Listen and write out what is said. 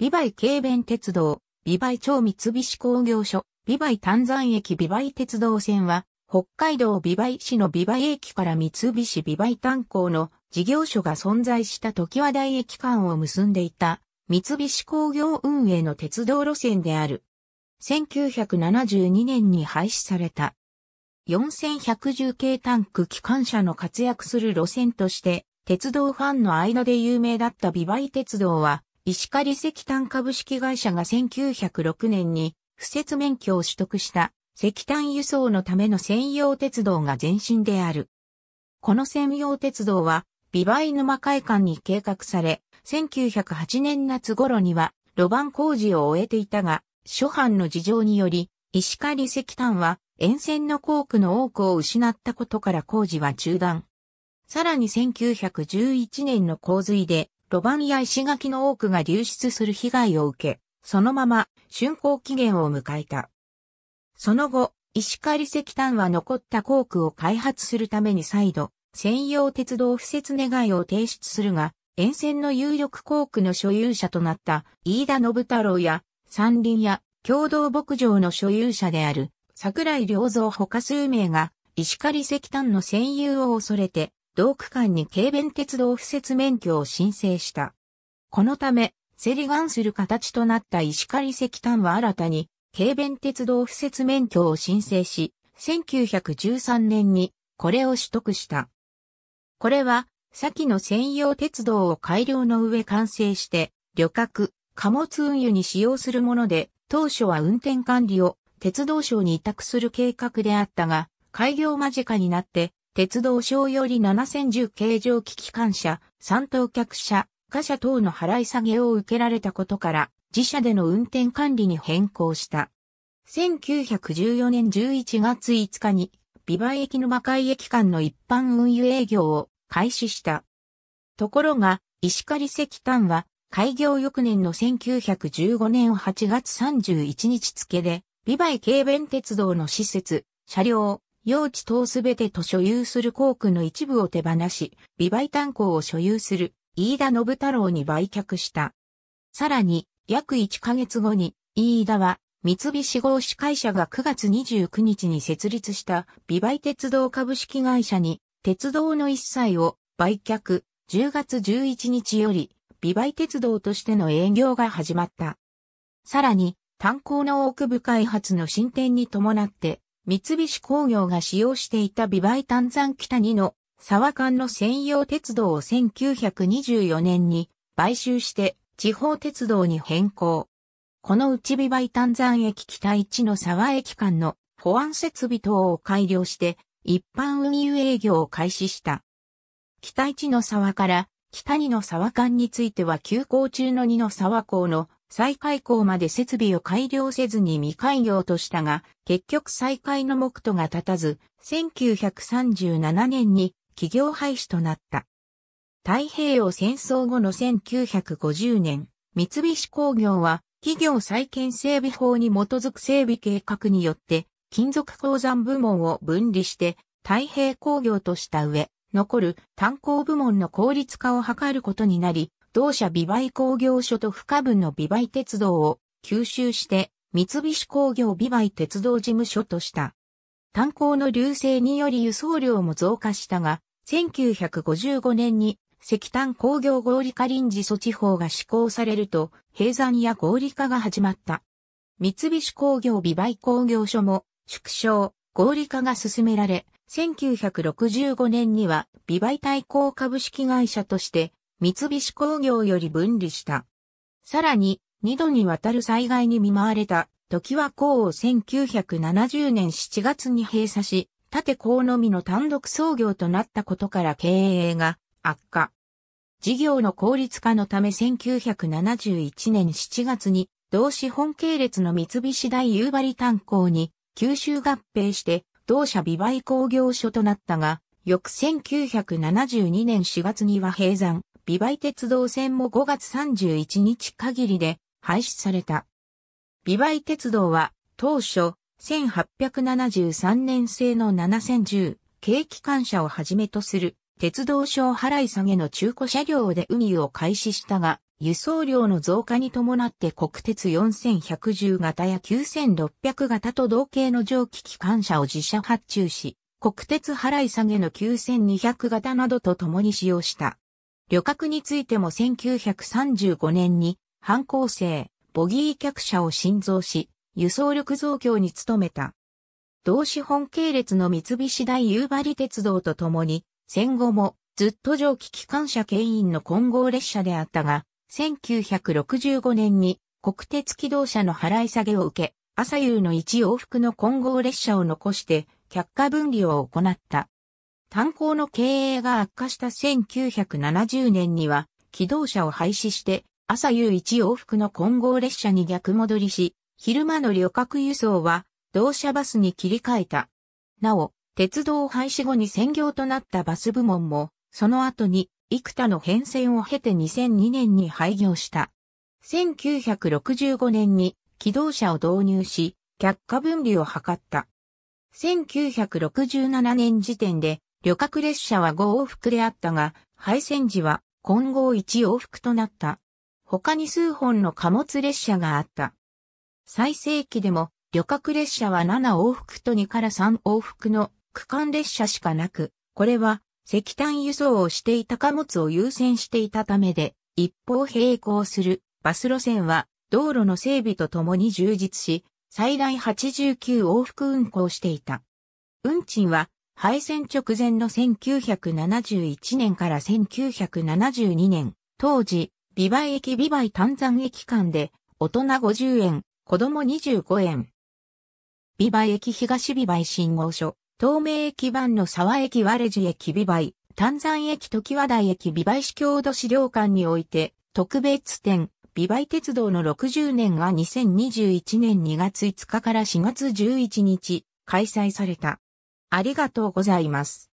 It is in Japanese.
ビバイ軽便鉄道、ビバイ超三菱工業所、ビバイ丹山駅ビバイ鉄道線は、北海道ビバイ市のビバイ駅から三菱ビバイ炭鉱の事業所が存在した時和台駅間を結んでいた三菱工業運営の鉄道路線である。1972年に廃止された。4110系タンク機関車の活躍する路線として、鉄道ファンの間で有名だったビバイ鉄道は、石狩石炭株式会社が1906年に、不設免許を取得した石炭輸送のための専用鉄道が前身である。この専用鉄道は、美梅沼海館に計画され、1908年夏頃には路盤工事を終えていたが、諸般の事情により、石狩石炭は沿線の工区の多くを失ったことから工事は中断。さらに1911年の洪水で路盤や石垣の多くが流出する被害を受け、そのまま竣工期限を迎えた。その後、石狩石炭は残った工区を開発するために再度、専用鉄道敷設願いを提出するが、沿線の有力工区の所有者となった飯田信太郎や山林や共同牧場の所有者である桜井良造他数名が石狩石炭の占有を恐れて同区間に軽便鉄道敷設免許を申請した。このため、セリガンする形となった石狩石炭は新たに、軽便鉄道敷設免許を申請し、1913年にこれを取得した。これは、先の専用鉄道を改良の上完成して、旅客、貨物運輸に使用するもので、当初は運転管理を鉄道省に委託する計画であったが、開業間近になって鉄道省より7010形状機機関車、三等客車、貨車等の払い下げを受けられたことから、自社での運転管理に変更した。1914年11月5日に、美馬駅の魔海駅間の一般運輸営業を開始した。ところが、石狩石炭は、開業翌年の1915年8月31日付で、美馬駅弁鉄道の施設、車両、用地等すべてと所有する工区の一部を手放し、美売炭鉱を所有する飯田信太郎に売却した。さらに、約1ヶ月後に、飯田は、三菱合資会社が9月29日に設立した美売鉄道株式会社に、鉄道の一切を売却、10月11日より、美売鉄道としての営業が始まった。さらに、炭鉱の奥部開発の進展に伴って、三菱工業が使用していた美梅炭山北2の沢間の専用鉄道を1924年に買収して地方鉄道に変更。このうち美梅炭山駅北1の沢駅間の保安設備等を改良して一般運輸営業を開始した。北1の沢から北2の沢間については休校中の2の沢港の再開港まで設備を改良せずに未開業としたが、結局再開の目途が立たず、1937年に企業廃止となった。太平洋戦争後の1950年、三菱工業は企業再建整備法に基づく整備計画によって、金属鉱山部門を分離して太平工業とした上、残る炭鉱部門の効率化を図ることになり、同社美媒工業所と不可分の美媒鉄道を吸収して三菱工業美媒鉄道事務所とした。炭鉱の流星により輸送量も増加したが、1955年に石炭工業合理化臨時措置法が施行されると、閉山や合理化が始まった。三菱工業美媒工業所も縮小、合理化が進められ、1965年には美媒対抗株式会社として三菱工業より分離した。さらに、二度にわたる災害に見舞われた、時は港を1970年7月に閉鎖し、縦港のみの単独創業となったことから経営が悪化。事業の効率化のため1971年7月に、同資本系列の三菱大夕張炭鉱に九州合併して、同社美売工業所となったが、翌1972年4月には閉山、美唄鉄道線も5月31日限りで廃止された。美唄鉄道は当初1873年製の7010軽機関車をはじめとする鉄道省払い下げの中古車両で運輸を開始したが、輸送量の増加に伴って国鉄4110型や9600型と同型の蒸気機関車を自社発注し、国鉄払い下げの9200型などと共に使用した。旅客についても1935年に、反抗生、ボギー客車を新造し、輸送力増強に努めた。同資本系列の三菱大夕張鉄道とともに、戦後もずっと蒸気機関車牽引の混合列車であったが、1965年に国鉄機動車の払い下げを受け、朝夕の一往復の混合列車を残して、却下分離を行った。炭鉱の経営が悪化した1970年には、機動車を廃止して、朝夕一往復の混合列車に逆戻りし、昼間の旅客輸送は、同社バスに切り替えた。なお、鉄道廃止後に専業となったバス部門も、その後に、幾多の変遷を経て2002年に廃業した。1965年に、機動車を導入し、却下分離を図った。1967年時点で、旅客列車は5往復であったが、廃線時は今後1往復となった。他に数本の貨物列車があった。最盛期でも旅客列車は7往復と2から3往復の区間列車しかなく、これは石炭輸送をしていた貨物を優先していたためで、一方並行するバス路線は道路の整備とともに充実し、最大89往復運行していた。運賃は敗戦直前の1971年から1972年、当時、美梅駅美梅丹山駅間で、大人50円、子供25円。美梅駅東美梅信号所、東名駅版の沢駅ワレジ駅美梅、丹山駅時和台駅美梅市郷土資料館において、特別展、美梅鉄道の60年が2021年2月5日から4月11日、開催された。ありがとうございます。